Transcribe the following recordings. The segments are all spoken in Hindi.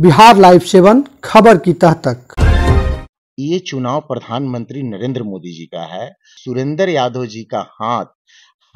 बिहार लाइव सेवन खबर की तह तक ये चुनाव प्रधानमंत्री नरेंद्र मोदी जी का है सुरेंद्र यादव जी का हाथ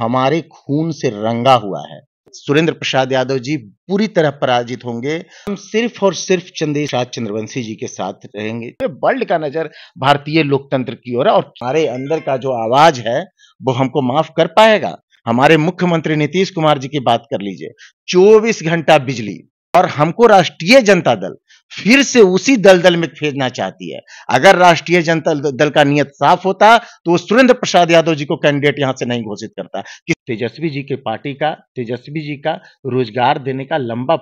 हमारे खून से रंगा हुआ है सुरेंद्र प्रसाद यादव जी पूरी तरह पराजित होंगे हम सिर्फ और सिर्फ चंद्र चंद्रवंशी जी के साथ रहेंगे वर्ल्ड का नजर भारतीय लोकतंत्र की ओर है और हमारे अंदर का जो आवाज है वो हमको माफ कर पाएगा हमारे मुख्यमंत्री नीतीश कुमार जी की बात कर लीजिए 24 घंटा बिजली और हमको राष्ट्रीय जनता दल फिर से उसी दल दल में भेजना चाहती है अगर राष्ट्रीय जनता दल का नियत साफ होता तो वो सुरेंद्र प्रसाद यादव जी को कैंडिडेट यहां से नहीं घोषित करता कि तेजस्वी जी के पार्टी का तेजस्वी जी का रोजगार देने का लंबा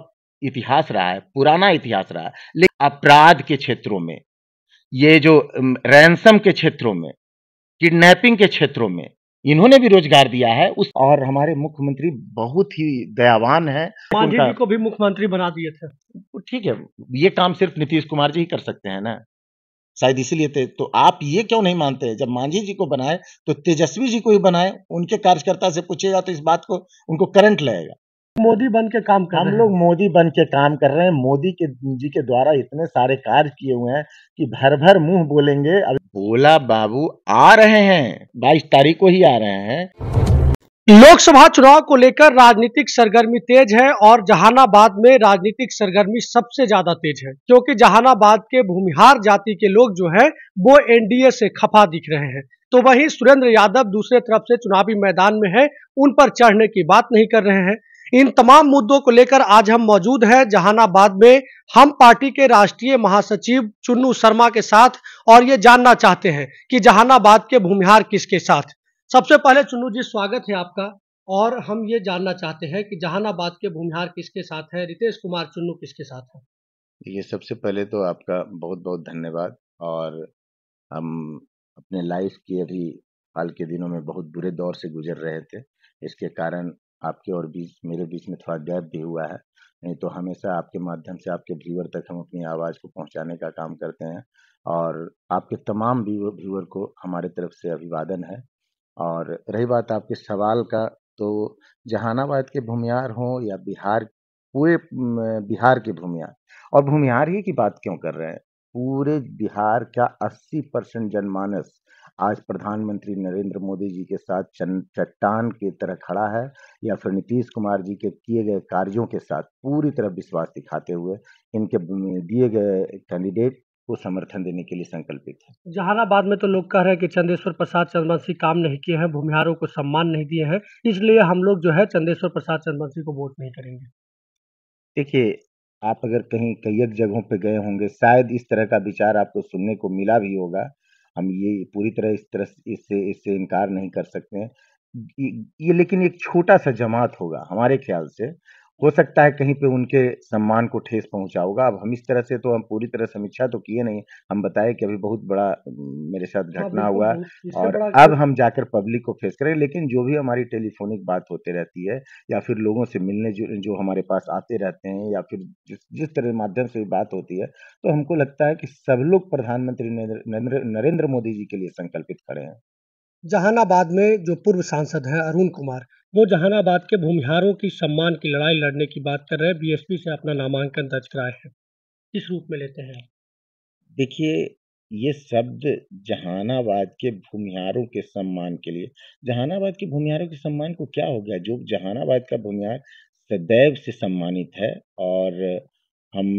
इतिहास रहा है पुराना इतिहास रहा है लेकिन अपराध के क्षेत्रों में ये जो रैंसम के क्षेत्रों में किडनैपिंग के क्षेत्रों में इन्होंने भी रोजगार दिया है उस और हमारे मुख्यमंत्री बहुत ही दयावान है मांझी जी को भी मुख्यमंत्री बना दिए थे ठीक है ये काम सिर्फ नीतीश कुमार जी ही कर सकते हैं ना शायद इसीलिए थे तो आप ये क्यों नहीं मानते जब मांझी जी को बनाए तो तेजस्वी जी को ही बनाए उनके कार्यकर्ता से पूछेगा तो इस बात को उनको करंट लगेगा मोदी बन के काम कर हम लोग मोदी बन के काम कर रहे हैं मोदी के जी के द्वारा इतने सारे कार्य किए हुए हैं कि भर भर मुंह बोलेंगे अब बोला बाबू आ रहे हैं बाईस तारीख को ही आ रहे हैं लोकसभा चुनाव को लेकर राजनीतिक सरगर्मी तेज है और जहानाबाद में राजनीतिक सरगर्मी सबसे ज्यादा तेज है क्योंकि जहानाबाद के भूमिहार जाति के लोग जो है वो एनडीए से खफा दिख रहे हैं तो वहीं सुरेंद्र यादव दूसरे तरफ से चुनावी मैदान में है उन पर चढ़ने की बात नहीं कर रहे हैं इन तमाम मुद्दों को लेकर आज हम मौजूद हैं जहानाबाद में हम पार्टी के राष्ट्रीय महासचिव चुन्नू शर्मा के साथ और ये जानना चाहते हैं कि जहानाबाद के भूमिहार किसके साथ सबसे पहले चुन्नू जी स्वागत है आपका और हम ये जानना चाहते हैं कि जहानाबाद के भूमिहार किसके साथ है रितेश कुमार चुन्नू किसके साथ है ये सबसे पहले तो आपका बहुत बहुत धन्यवाद और हम अपने लाइफ के अभी हाल के दिनों में बहुत बुरे दौर से गुजर रहे थे इसके कारण आपके और बीच मेरे बीच में थोड़ा गैप भी हुआ है नहीं तो हमेशा आपके माध्यम से आपके व्यूअर तक हम अपनी आवाज़ को पहुंचाने का काम करते हैं और आपके तमाम व्यूअर को हमारे तरफ से अभिवादन है और रही बात आपके सवाल का तो जहानाबाद के भूमिहार हों या बिहार पूरे बिहार के भूमियार और भूमिहार ही की बात क्यों कर रहे हैं पूरे बिहार का 80 परसेंट जनमानस आज प्रधानमंत्री नरेंद्र मोदी जी के साथ चट्टान की तरह खड़ा है या फिर नीतीश कुमार जी के किए गए कार्यों के साथ पूरी तरह विश्वास दिखाते हुए इनके दिए गए कैंडिडेट को समर्थन देने के लिए संकल्पित है जहानाबाद में तो लोग कह रहे हैं कि चंदेश्वर प्रसाद चंद्रवंशी काम नहीं किए हैं भूमिहारों को सम्मान नहीं दिए हैं इसलिए हम लोग जो है चंदेश्वर प्रसाद चंद्रवंशी को वोट नहीं करेंगे देखिए आप अगर कहीं कई जगहों पे गए होंगे, शायद इस तरह का विचार आपको सुनने को मिला भी होगा। हम ये पूरी तरह इस तरह इससे इससे इनकार नहीं कर सकते हैं। ये लेकिन एक छोटा-सा जमात होगा हमारे ख़्याल से। हो सकता है कहीं पे उनके सम्मान को ठेस पहुंचा होगा अब हम इस तरह से तो हम पूरी तरह समीक्षा तो किए नहीं हम बताए कि अभी बहुत बड़ा मेरे साथ हाँ, घटना हुआ और अब हम जाकर पब्लिक को फेस करें लेकिन जो भी हमारी टेलीफोनिक बात होते रहती है या फिर लोगों से मिलने जो, जो हमारे पास आते रहते हैं या फिर जिस जिस तरह माध्यम से बात होती है तो हमको लगता है कि सब लोग प्रधानमंत्री नरेंद्र मोदी जी के लिए संकल्पित खड़े हैं जहानाबाद में जो पूर्व सांसद हैं अरुण कुमार वो जहानाबाद के भूमिहारों की सम्मान की लड़ाई लड़ने की बात कर रहे हैं बीएसपी से अपना नामांकन दर्ज कराए हैं किस रूप में लेते हैं देखिए ये शब्द जहानाबाद के भूमिहारों के सम्मान के लिए जहानाबाद के भूमिहारों के सम्मान को क्या हो गया जो जहानाबाद का भूमिहार सदैव से सम्मानित है और हम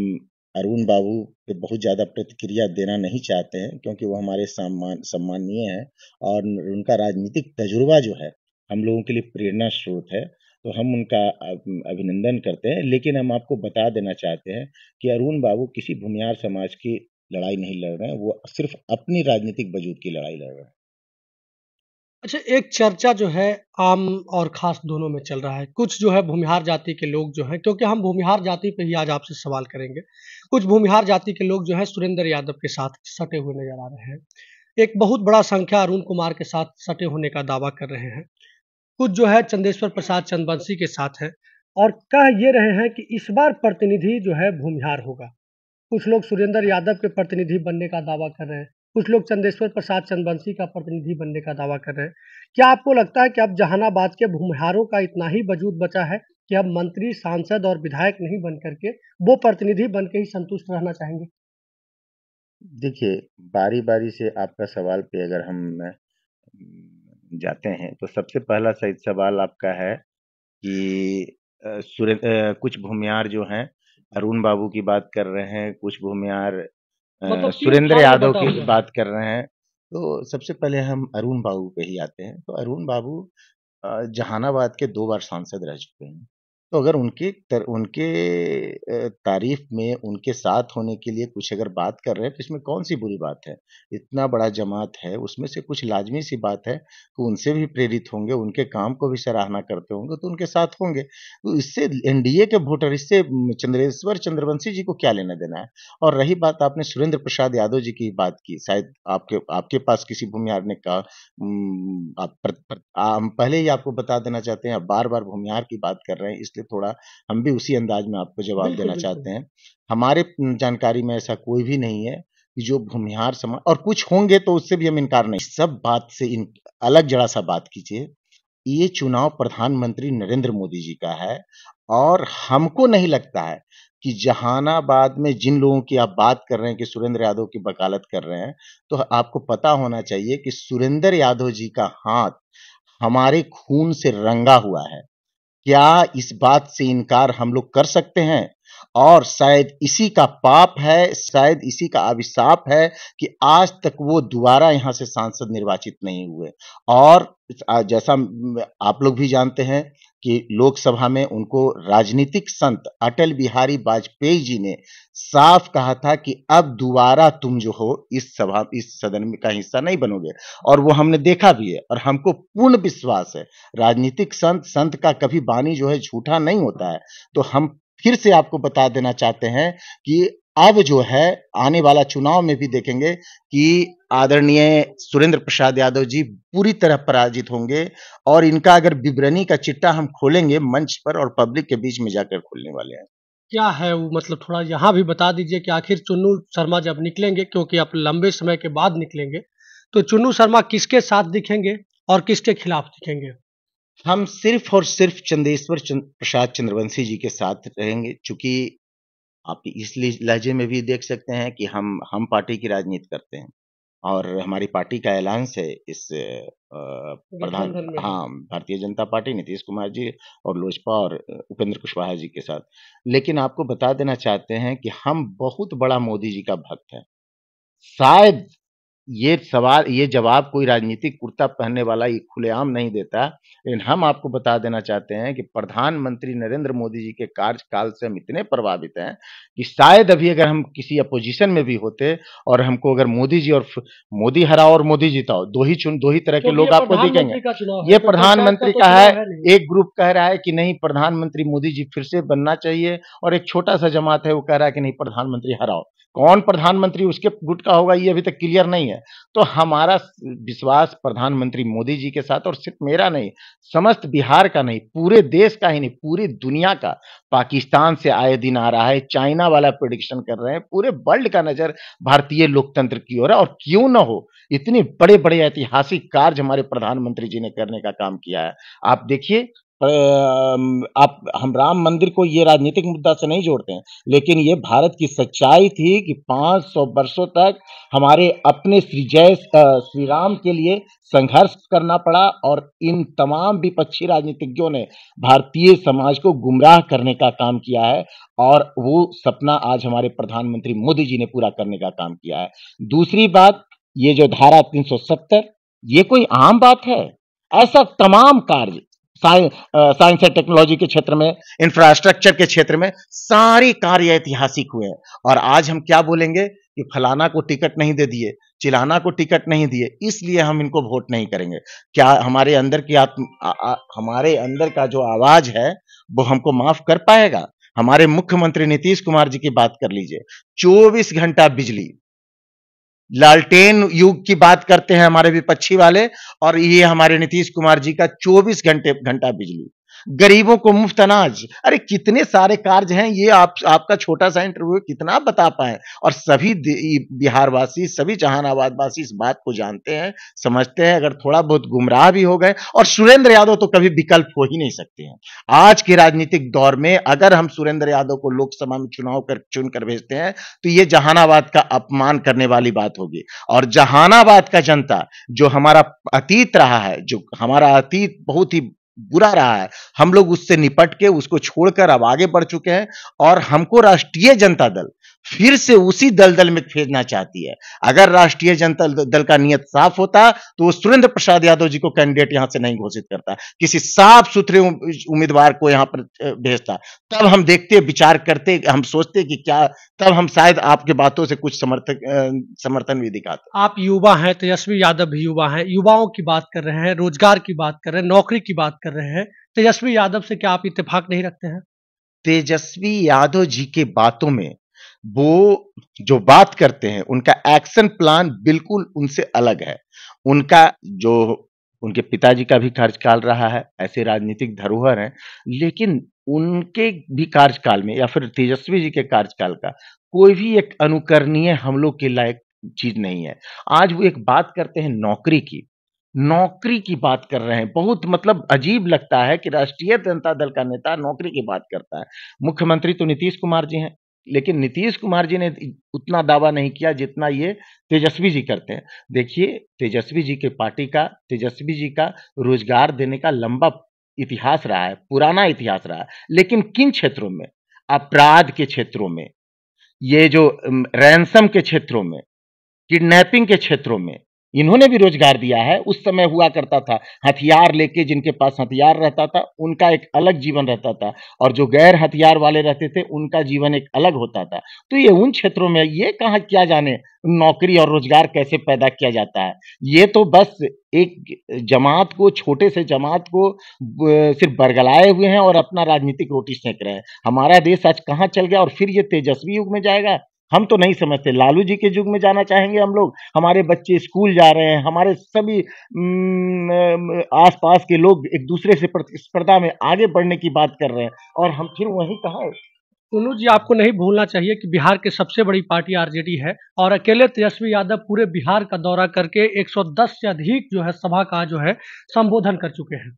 अरुण बाबू पे बहुत ज़्यादा प्रतिक्रिया देना नहीं चाहते हैं क्योंकि वो हमारे सम्मान सम्माननीय हैं और उनका राजनीतिक तजुर्बा जो है हम लोगों के लिए प्रेरणा स्रोत है तो हम उनका अभिनंदन करते हैं लेकिन हम आपको बता देना चाहते हैं कि अरुण बाबू किसी भूमिहार समाज की लड़ाई नहीं लड़ रहे हैं वो सिर्फ अपनी राजनीतिक वजूद की लड़ाई लड़ रहे हैं अच्छा एक चर्चा जो है आम और खास दोनों में चल रहा है कुछ जो है भूमिहार जाति के लोग जो हैं क्योंकि हम भूमिहार जाति पे ही आज आपसे सवाल करेंगे कुछ भूमिहार जाति के लोग जो है सुरेंद्र यादव के साथ सटे हुए नजर आ रहे हैं एक बहुत बड़ा संख्या अरुण कुमार के साथ सटे होने का दावा कर रहे हैं कुछ जो है चंदेश्वर प्रसाद चंदवंशी के साथ हैं और कह ये रहे हैं कि इस बार प्रतिनिधि जो है भूमिहार होगा कुछ लोग सुरेंद्र यादव के प्रतिनिधि बनने का दावा कर रहे हैं कुछ लोग चंदेश्वर प्रसाद चंदवंशी का प्रतिनिधि बनने का दावा कर रहे हैं क्या आपको लगता है कि अब जहानाबाद के भूमिहारों का इतना ही वजूद बचा है कि अब मंत्री सांसद और विधायक नहीं बन करके वो प्रतिनिधि बन ही संतुष्ट रहना चाहेंगे देखिए बारी बारी से आपका सवाल पे अगर हम जाते हैं तो सबसे पहला सही सवाल आपका है कि सूर्य कुछ भूमियार जो हैं अरुण बाबू की बात कर रहे हैं कुछ भूमियार मतलब सुरेंद्र यादव की बात कर रहे हैं तो सबसे पहले हम अरुण बाबू पे ही आते हैं तो अरुण बाबू जहानाबाद के दो बार सांसद रह चुके हैं तो अगर उनके तर उनके तारीफ़ में उनके साथ होने के लिए कुछ अगर बात कर रहे हैं, तो इसमें कौन-सी बुरी बात है? इतना बड़ा जमात है, उसमें से कुछ लाज़मी-सी बात है कि उनसे भी प्रेरित होंगे, उनके काम को भी सराहना करते होंगे, तो उनके साथ होंगे। तो इससे एनडीए के वोटर इससे चंद्रेश्वर चंद्रवंशी जी को क्या लेना-देना है? और रही बात आपने सुरेंद्र प्रसाद यादव जी की बात की, शायद आपके आपके पास किसी भूमिहार ने कहा आप हम पहले ही आपको बता देना चाहते हैं, आप बार-बार भूमिहार की बात कर रहे हैं इसलिए से थोड़ा हम भी उसी अंदाज में आपको जवाब देना चाहते हैं हमारे जानकारी में ऐसा कोई भी नहीं है कि जो भूमिहार समाज और कुछ होंगे तो उससे भी हम इनकार नहीं सब बात से इन अलग जरा सा बात कीजिए ये चुनाव प्रधानमंत्री नरेंद्र मोदी जी का है और हमको नहीं लगता है कि जहानाबाद में जिन लोगों की आप बात कर रहे हैं कि सुरेंद्र यादव की वकालत कर रहे हैं तो आपको पता होना चाहिए कि सुरेंद्र यादव जी का हाथ हमारे खून से रंगा हुआ है क्या इस बात से इनकार हम लोग कर सकते हैं और शायद इसी का पाप है शायद इसी का अभिशाप है कि आज तक वो दोबारा यहाँ से सांसद निर्वाचित नहीं हुए और जैसा आप लोग भी जानते हैं कि लोकसभा में उनको राजनीतिक संत अटल बिहारी वाजपेयी जी ने साफ कहा था कि अब दोबारा तुम जो हो इस सभा इस सदन में का हिस्सा नहीं बनोगे और वो हमने देखा भी है और हमको पूर्ण विश्वास है राजनीतिक संत संत का कभी बानी जो है झूठा नहीं होता है तो हम फिर से आपको बता देना चाहते हैं कि अब जो है आने वाला चुनाव में भी देखेंगे कि आदरणीय सुरेंद्र प्रसाद यादव जी पूरी तरह पराजित होंगे और इनका अगर विवरणी का चिट्टा हम खोलेंगे मंच पर और पब्लिक के बीच में जाकर खोलने वाले हैं क्या है वो मतलब थोड़ा यहाँ भी बता दीजिए कि आखिर चुन्नू शर्मा जब निकलेंगे क्योंकि आप लंबे समय के बाद निकलेंगे तो चुन्नू शर्मा किसके साथ दिखेंगे और किसके खिलाफ दिखेंगे हम सिर्फ और सिर्फ चंदेश्वर चंद, प्रसाद चंद्रवंशी जी के साथ रहेंगे चूंकि आप इस लहजे में भी देख सकते हैं कि हम हम पार्टी की राजनीति करते हैं और हमारी पार्टी का ऐलान से इस प्रधान हाँ, भारतीय जनता पार्टी, नीतीश कुमार जी और लोजपा और उपेंद्र कुशवाहा जी के साथ। लेकिन आपको बता देना चाहते हैं कि हम बहुत बड़ा मोदी जी का भक्त हैं। शायद ये सवाल ये जवाब कोई राजनीतिक कुर्ता पहनने वाला ये खुलेआम नहीं देता लेकिन हम आपको बता देना चाहते हैं कि प्रधानमंत्री नरेंद्र मोदी जी के कार्यकाल से हम इतने प्रभावित हैं कि शायद अभी अगर हम किसी अपोजिशन में भी होते और हमको अगर मोदी जी और मोदी हराओ और मोदी जीताओ दो ही चुन दो ही तरह तो के लोग आपको दिखेंगे ये तो प्रधानमंत्री का तो है एक ग्रुप कह रहा है कि नहीं प्रधानमंत्री मोदी जी फिर से बनना चाहिए और एक छोटा सा जमात है वो कह रहा है कि नहीं प्रधानमंत्री हराओ कौन प्रधानमंत्री उसके गुट का होगा ये अभी तक क्लियर नहीं है तो हमारा विश्वास प्रधानमंत्री मोदी जी के साथ और सिर्फ मेरा नहीं समस्त बिहार का नहीं पूरे देश का ही नहीं पूरी दुनिया का पाकिस्तान से आए दिन आ रहा है चाइना वाला प्रोडिक्शन कर रहे हैं पूरे वर्ल्ड का नजर भारतीय लोकतंत्र की ओर है और क्यों ना हो इतने बड़े बड़े ऐतिहासिक कार्य हमारे प्रधानमंत्री जी ने करने का काम किया है आप देखिए आप हम राम मंदिर को ये राजनीतिक मुद्दा से नहीं जोड़ते हैं लेकिन ये भारत की सच्चाई थी कि 500 वर्षों तक हमारे अपने श्री जय श्री राम के लिए संघर्ष करना पड़ा और इन तमाम विपक्षी राजनीतिज्ञों ने भारतीय समाज को गुमराह करने का काम किया है और वो सपना आज हमारे प्रधानमंत्री मोदी जी ने पूरा करने का काम किया है दूसरी बात ये जो धारा तीन ये कोई आम बात है ऐसा तमाम कार्य साइंस एंड टेक्नोलॉजी के क्षेत्र में इंफ्रास्ट्रक्चर के क्षेत्र में सारे कार्य ऐतिहासिक हुए और आज हम क्या बोलेंगे कि फलाना को टिकट नहीं दे दिए चिलाना को टिकट नहीं दिए इसलिए हम इनको वोट नहीं करेंगे क्या हमारे अंदर की आत्म आ, आ, हमारे अंदर का जो आवाज है वो हमको माफ कर पाएगा हमारे मुख्यमंत्री नीतीश कुमार जी की बात कर लीजिए 24 घंटा बिजली लालटेन युग की बात करते हैं हमारे विपक्षी वाले और ये हमारे नीतीश कुमार जी का 24 घंटे घंटा बिजली गरीबों को मुफ्त अनाज अरे कितने सारे कार्य हैं ये आप आपका छोटा सा इंटरव्यू कितना बता पाए और सभी बिहारवासी सभी जहानाबाद वासी इस बात को जानते हैं समझते हैं अगर थोड़ा बहुत गुमराह भी हो गए और सुरेंद्र यादव तो कभी विकल्प हो ही नहीं सकते हैं आज के राजनीतिक दौर में अगर हम सुरेंद्र यादव को लोकसभा में चुनाव कर चुन कर भेजते हैं तो ये जहानाबाद का अपमान करने वाली बात होगी और जहानाबाद का जनता जो हमारा अतीत रहा है जो हमारा अतीत बहुत ही बुरा रहा है हम लोग उससे निपट के उसको छोड़कर अब आगे बढ़ चुके हैं और हमको राष्ट्रीय जनता दल फिर से उसी दलदल में फेंकना चाहती है अगर राष्ट्रीय जनता दल का नियत साफ होता तो वो सुरेंद्र प्रसाद यादव जी को कैंडिडेट यहां से नहीं घोषित करता किसी साफ सुथरे उम्मीदवार को यहां पर भेजता तब हम देखते विचार करते हम सोचते कि क्या तब हम शायद आपके बातों से कुछ समर्थक समर्थन भी दिखाते आप युवा हैं तेजस्वी तो यादव भी युवा हैं युवाओं की बात कर रहे हैं रोजगार की बात कर रहे हैं नौकरी की बात कर रहे हैं तेजस्वी तो यादव से क्या आप इतफाक नहीं रखते हैं तेजस्वी यादव जी के बातों में वो जो बात करते हैं उनका एक्शन प्लान बिल्कुल उनसे अलग है उनका जो उनके पिताजी का भी कार्यकाल रहा है ऐसे राजनीतिक धरोहर हैं लेकिन उनके भी कार्यकाल में या फिर तेजस्वी जी के कार्यकाल का कोई भी एक अनुकरणीय हम लोग के लायक चीज नहीं है आज वो एक बात करते हैं नौकरी की नौकरी की बात कर रहे हैं बहुत मतलब अजीब लगता है कि राष्ट्रीय जनता दल का नेता नौकरी की बात करता है मुख्यमंत्री तो नीतीश कुमार जी हैं लेकिन नीतीश कुमार जी ने उतना दावा नहीं किया जितना ये तेजस्वी जी करते हैं देखिए तेजस्वी जी के पार्टी का तेजस्वी जी का रोजगार देने का लंबा इतिहास रहा है पुराना इतिहास रहा है लेकिन किन क्षेत्रों में अपराध के क्षेत्रों में ये जो रैंसम के क्षेत्रों में किडनैपिंग के क्षेत्रों में इन्होंने भी रोजगार दिया है उस समय हुआ करता था हथियार लेके जिनके पास हथियार रहता था उनका एक अलग जीवन रहता था और जो गैर हथियार वाले रहते थे उनका जीवन एक अलग होता था तो ये उन क्षेत्रों में ये कहाँ क्या जाने नौकरी और रोजगार कैसे पैदा किया जाता है ये तो बस एक जमात को छोटे से जमात को सिर्फ बरगलाए हुए हैं और अपना राजनीतिक रोटी सेंक रहे हैं हमारा देश आज कहाँ चल गया और फिर ये तेजस्वी युग में जाएगा हम तो नहीं समझते लालू जी के युग में जाना चाहेंगे हम लोग हमारे बच्चे स्कूल जा रहे हैं हमारे सभी आसपास के लोग एक दूसरे से प्रतिस्पर्धा में आगे बढ़ने की बात कर रहे हैं और हम फिर वहीं कहा सोनू जी आपको नहीं भूलना चाहिए कि बिहार के सबसे बड़ी पार्टी आरजेडी है और अकेले तेजस्वी यादव पूरे बिहार का दौरा करके 110 से अधिक जो है सभा का जो है संबोधन कर चुके हैं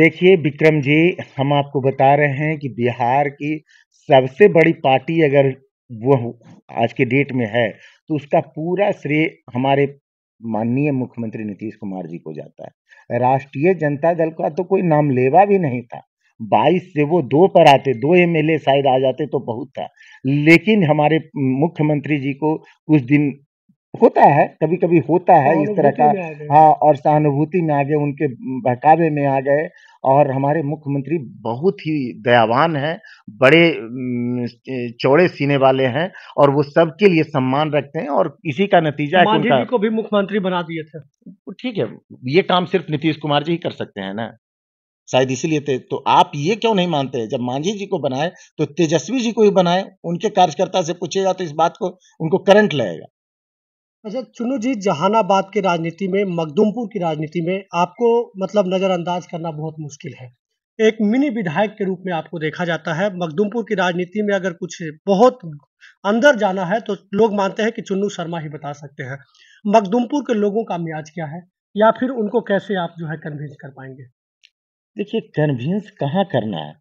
देखिए विक्रम जी हम आपको बता रहे हैं कि बिहार की सबसे बड़ी पार्टी अगर वह आज के डेट में है तो उसका पूरा श्रेय हमारे माननीय मुख्यमंत्री नीतीश कुमार जी को जाता है राष्ट्रीय जनता दल का तो कोई नाम लेवा भी नहीं था 22 से वो दो पर आते दो एमएलए शायद आ जाते तो बहुत था लेकिन हमारे मुख्यमंत्री जी को कुछ दिन होता है कभी कभी होता है इस तरह का हाँ और सहानुभूति में आ गए उनके बहकावे में आ गए और हमारे मुख्यमंत्री बहुत ही दयावान हैं बड़े चौड़े सीने वाले हैं और वो सबके लिए सम्मान रखते हैं और इसी का नतीजा है उनका... को भी मुख्यमंत्री बना दिए थे ठीक है ये काम सिर्फ नीतीश कुमार जी ही कर सकते हैं ना शायद इसीलिए थे तो आप ये क्यों नहीं मानते जब मांझी जी को बनाए तो तेजस्वी जी को ही बनाए उनके कार्यकर्ता से पूछेगा तो इस बात को उनको करंट लगेगा अच्छा चुनू जी जहानाबाद की राजनीति में मखदुमपुर की राजनीति में आपको मतलब नज़रअंदाज करना बहुत मुश्किल है एक मिनी विधायक के रूप में आपको देखा जाता है मखदुमपुर की राजनीति में अगर कुछ बहुत अंदर जाना है तो लोग मानते हैं कि चुन्नू शर्मा ही बता सकते हैं मखदुमपुर के लोगों का मियाज क्या है या फिर उनको कैसे आप जो है कन्विंस कर पाएंगे देखिए कन्विंस कहाँ करना है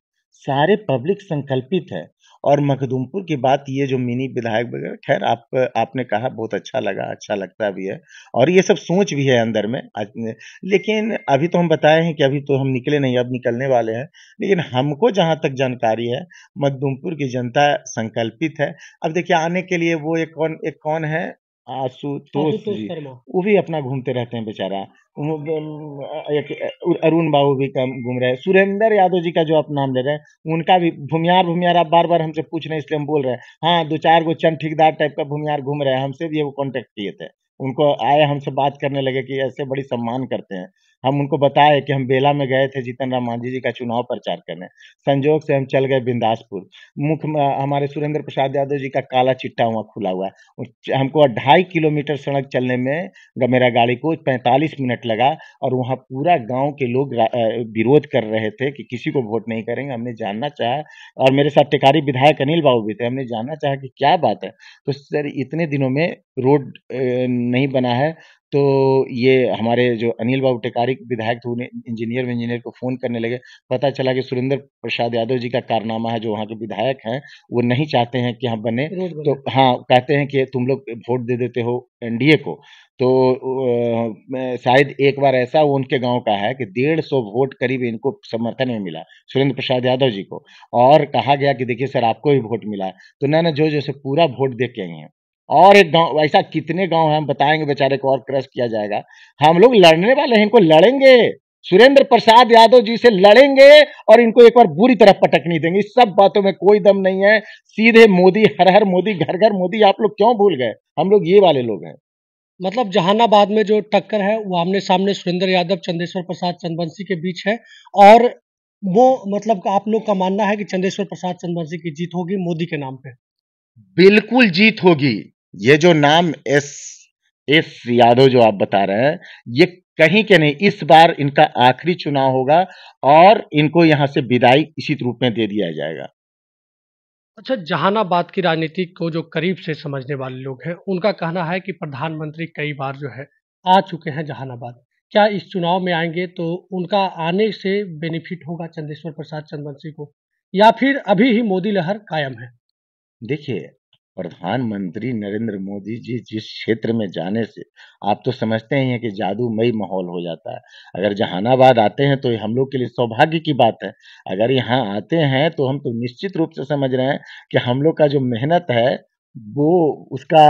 सारे पब्लिक संकल्पित है और मखदुमपुर की बात ये जो मिनी विधायक वगैरह खैर आप आपने कहा बहुत अच्छा लगा अच्छा लगता भी है और ये सब सोच भी है अंदर में लेकिन अभी तो हम बताए हैं कि अभी तो हम निकले नहीं अब निकलने वाले हैं लेकिन हमको जहाँ तक जानकारी है मखदुमपुर की जनता संकल्पित है अब देखिए आने के लिए वो एक कौन एक कौन है आशुतोष हाँ, जी वो भी अपना घूमते रहते हैं बेचारा अरुण बाबू भी कम घूम रहे हैं सुरेंद्र यादव जी का जो आप नाम ले रहे हैं उनका भी भूमियार भूमियार आप बार बार हमसे पूछ रहे हैं इसलिए हम बोल रहे हैं हाँ दो चार गो चंद ठेकेदार टाइप का भूमियार घूम रहे हैं हमसे भी वो कॉन्टेक्ट किए थे उनको आए हमसे बात करने लगे कि ऐसे बड़ी सम्मान करते हैं हम उनको बताए कि हम बेला में गए थे जीतन राम मांझी जी का चुनाव प्रचार करने संजोग से हम चल गए बिंदासपुर मुख्य हमारे सुरेंद्र प्रसाद यादव जी का काला चिट्टा हुआ खुला हुआ है हमको ढाई किलोमीटर सड़क चलने में मेरा गाड़ी को पैंतालीस मिनट लगा और वहाँ पूरा गाँव के लोग विरोध कर रहे थे कि किसी को वोट नहीं करेंगे हमने जानना चाहा और मेरे साथ टिकारी विधायक अनिल बाबू भी थे हमने जानना चाहा कि क्या बात है तो सर इतने दिनों में रोड नहीं बना है तो ये हमारे जो अनिल बाबू टेकारी विधायक थे उन्हें इंजीनियर इंजीनियर को फ़ोन करने लगे पता चला कि सुरेंद्र प्रसाद यादव जी का कारनामा है जो वहाँ के विधायक हैं वो नहीं चाहते हैं कि हम बने तो हाँ कहते हैं कि तुम लोग वोट दे देते हो एनडीए को तो शायद एक बार ऐसा उनके गांव का है कि डेढ़ सौ वोट करीब इनको समर्थन में मिला सुरेंद्र प्रसाद यादव जी को और कहा गया कि देखिए सर आपको भी वोट मिला है तो ना ना जो जैसे पूरा वोट दे के आई हैं और एक गांव ऐसा कितने गांव है हम बताएंगे बेचारे को और क्रश किया जाएगा हम लोग लड़ने वाले हैं इनको लड़ेंगे सुरेंद्र प्रसाद यादव जी से लड़ेंगे और इनको एक बार बुरी तरह पटकनी देंगे इस सब बातों में कोई दम नहीं है सीधे मोदी हर हर मोदी घर घर मोदी आप लोग क्यों भूल गए हम लोग ये वाले लोग हैं मतलब जहानाबाद में जो टक्कर है वो आमने सामने सुरेंद्र यादव चंदेश्वर प्रसाद चंदवंशी के बीच है और वो मतलब आप लोग का मानना है कि चंद्रेश्वर प्रसाद चंदवंशी की जीत होगी मोदी के नाम पे बिल्कुल जीत होगी ये जो नाम एस एस यादव जो आप बता रहे हैं ये कहीं के नहीं इस बार इनका आखिरी चुनाव होगा और इनको यहाँ से विदाई इसी रूप में दे दिया जाएगा अच्छा जहानाबाद की राजनीति को जो करीब से समझने वाले लोग हैं उनका कहना है कि प्रधानमंत्री कई बार जो है आ चुके हैं जहानाबाद क्या इस चुनाव में आएंगे तो उनका आने से बेनिफिट होगा चंद्रेश्वर प्रसाद चंदवंशी को या फिर अभी ही मोदी लहर कायम है देखिए प्रधानमंत्री नरेंद्र मोदी जी जिस क्षेत्र में जाने से आप तो समझते ही हैं कि जादूमयी माहौल हो जाता है। अगर जहानाबाद आते हैं तो हम लोग के लिए सौभाग्य की बात है। अगर यहाँ आते हैं तो हम तो निश्चित रूप से समझ रहे हैं कि हम लोग का जो मेहनत है वो उसका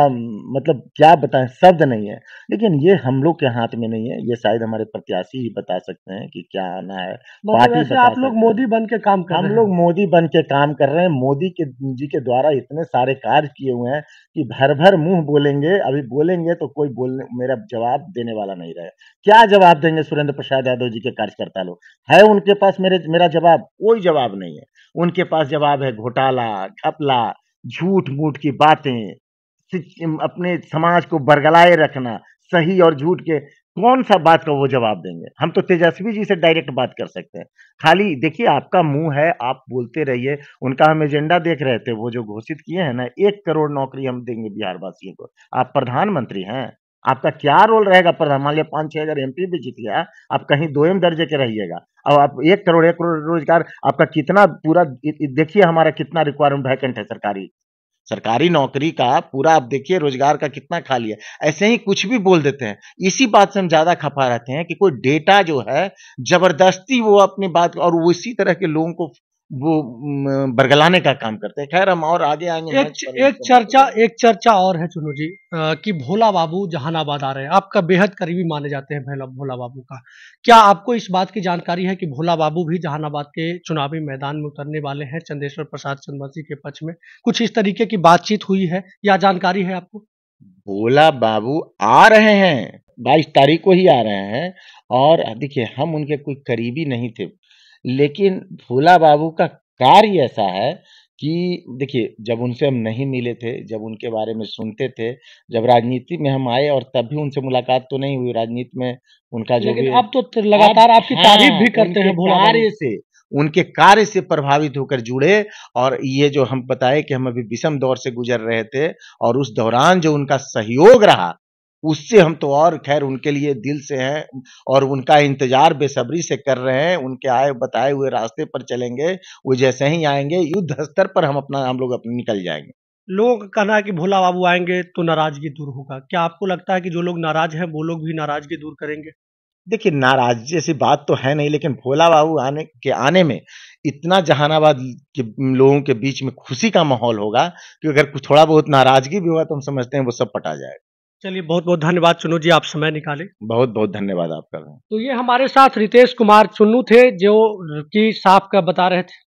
मतलब क्या बताएं शब्द नहीं है। लेकिन ये हम लोग के हाथ में नहीं है, ये शायद हमारे प्रत्याशी ही बता सकते हैं कि क्या आना है, मतलब पार्टी बता आप लोग मोदी बन के काम कर हम लोग मोदी बन के काम कर रहे हैं, मोदी के जी के द्वारा इतने सारे कार्य किए हुए हैं कि भर-भर मुंह बोलेंगे, अभी बोलेंगे तो कोई बोलने मेरा जवाब देने वाला नहीं रहे क्या जवाब देंगे सुरेंद्र प्रसाद यादव जी के कार्यकर्ता लोग? है उनके पास मेरे मेरा जवाब? कोई जवाब नहीं है। उनके पास जवाब है घोटाला, घपला झूठ मूठ की बातें अपने समाज को बरगलाए रखना सही और झूठ के कौन सा बात का वो जवाब देंगे हम तो तेजस्वी जी से डायरेक्ट बात कर सकते हैं खाली देखिए आपका मुंह है आप बोलते रहिए उनका हम एजेंडा देख रहे थे वो जो घोषित किए हैं ना एक करोड़ नौकरी हम देंगे बिहार वासियों को आप प्रधानमंत्री हैं आपका क्या रोल रहेगा प्रधान मान लिया पांच छह हजार एमपी भी जीत गया आप कहीं दोयम दर्जे के रहिएगा और आप एक करोड़ एक करोड़ रोजगार आपका कितना पूरा देखिए हमारा कितना रिक्वायरमेंट वैकेंट है सरकारी सरकारी नौकरी का पूरा आप देखिए रोजगार का कितना खाली है ऐसे ही कुछ भी बोल देते हैं इसी बात से हम ज्यादा खपा रहते हैं कि कोई डेटा जो है जबरदस्ती वो अपनी बात और वो इसी तरह के लोगों को वो बरगलाने का काम करते हैं खैर हम और आगे आएंगे एक, एक चर्चा एक चर्चा और है चुनो जी कि भोला बाबू जहानाबाद आ रहे हैं आपका बेहद करीबी माने जाते हैं भोला बाबू का क्या आपको इस बात की जानकारी है कि भोला बाबू भी जहानाबाद के चुनावी मैदान में उतरने वाले हैं चंदेश्वर प्रसाद चंद्रवंशी के पक्ष में कुछ इस तरीके की बातचीत हुई है या जानकारी है आपको भोला बाबू आ रहे हैं बाईस तारीख को ही आ रहे हैं और देखिए हम उनके कोई करीबी नहीं थे लेकिन भोला बाबू का कार्य ऐसा है कि देखिए जब उनसे हम नहीं मिले थे जब उनके बारे में सुनते थे जब राजनीति में हम आए और तब भी उनसे मुलाकात तो नहीं हुई राजनीति में उनका जो भी अब तो, तो लगातार आप, आपकी हाँ, तारीफ भी करते हैं भोला कार्य से उनके कार्य से प्रभावित होकर जुड़े और ये जो हम बताए कि हम अभी विषम दौर से गुजर रहे थे और उस दौरान जो उनका सहयोग रहा उससे हम तो और खैर उनके लिए दिल से हैं और उनका इंतजार बेसब्री से कर रहे हैं उनके आए बताए हुए रास्ते पर चलेंगे वो जैसे ही आएंगे युद्ध स्तर पर हम अपना हम लोग अपने निकल जाएंगे लोगों का कहना है कि भोला बाबू आएंगे तो नाराजगी दूर होगा क्या आपको लगता है कि जो लोग नाराज हैं वो लोग भी नाराजगी दूर करेंगे देखिए नाराज जैसी बात तो है नहीं लेकिन भोला बाबू आने के आने में इतना जहानाबाद के लोगों के बीच में खुशी का माहौल होगा कि अगर थोड़ा बहुत नाराजगी भी हुआ तो हम समझते हैं वो सब पटा जाएगा चलिए बहुत बहुत धन्यवाद चुनू जी आप समय निकाले बहुत बहुत धन्यवाद आपका तो ये हमारे साथ रितेश कुमार चुन्नू थे जो की साफ का बता रहे थे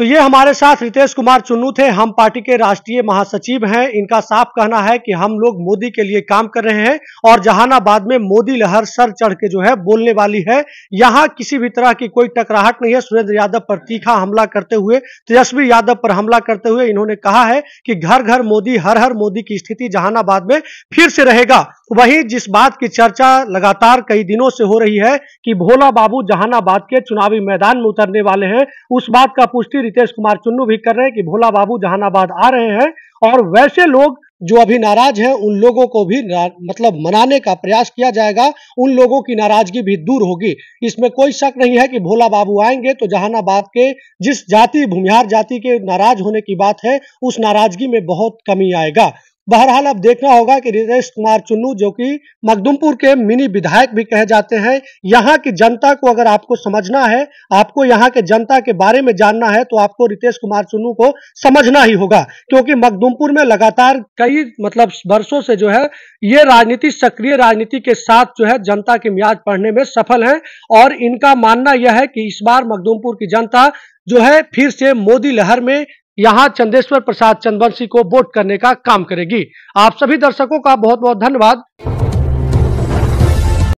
तो ये हमारे साथ रितेश कुमार चुन्नू थे हम पार्टी के राष्ट्रीय महासचिव हैं इनका साफ कहना है कि हम लोग मोदी के लिए काम कर रहे हैं और जहानाबाद में मोदी लहर सर चढ़ के जो है बोलने वाली है यहाँ किसी भी तरह की कोई टकराहट नहीं है सुरेंद्र यादव पर तीखा हमला करते हुए तेजस्वी यादव पर हमला करते हुए इन्होंने कहा है कि घर घर मोदी हर हर मोदी की स्थिति जहानाबाद में फिर से रहेगा वही जिस बात की चर्चा लगातार कई दिनों से हो रही है कि भोला बाबू जहानाबाद के चुनावी मैदान में उतरने वाले हैं उस बात का पुष्टि नीतीश कुमार चुन्नू भी कर रहे हैं कि भोला बाबू जहानाबाद आ रहे हैं और वैसे लोग जो अभी नाराज हैं उन लोगों को भी मतलब मनाने का प्रयास किया जाएगा उन लोगों की नाराजगी भी दूर होगी इसमें कोई शक नहीं है कि भोला बाबू आएंगे तो जहानाबाद के जिस जाति भूमिहार जाति के नाराज होने की बात है उस नाराजगी में बहुत कमी आएगा बहरहाल अब देखना होगा कि रितेश कुमार चुन्नू जो कि मखदुमपुर के मिनी विधायक भी कहे जाते हैं यहाँ की जनता को अगर आपको समझना है आपको यहाँ के जनता के बारे में जानना है तो आपको रितेश कुमार चुन्नू को समझना ही होगा क्योंकि मखदुमपुर में लगातार कई मतलब वर्षों से जो है ये राजनीति सक्रिय राजनीति के साथ जो है जनता की म्याज पढ़ने में सफल है और इनका मानना यह है कि इस बार मखदुमपुर की जनता जो है फिर से मोदी लहर में यहाँ चंदेश्वर प्रसाद चंदवंशी को वोट करने का काम करेगी आप सभी दर्शकों का बहुत बहुत धन्यवाद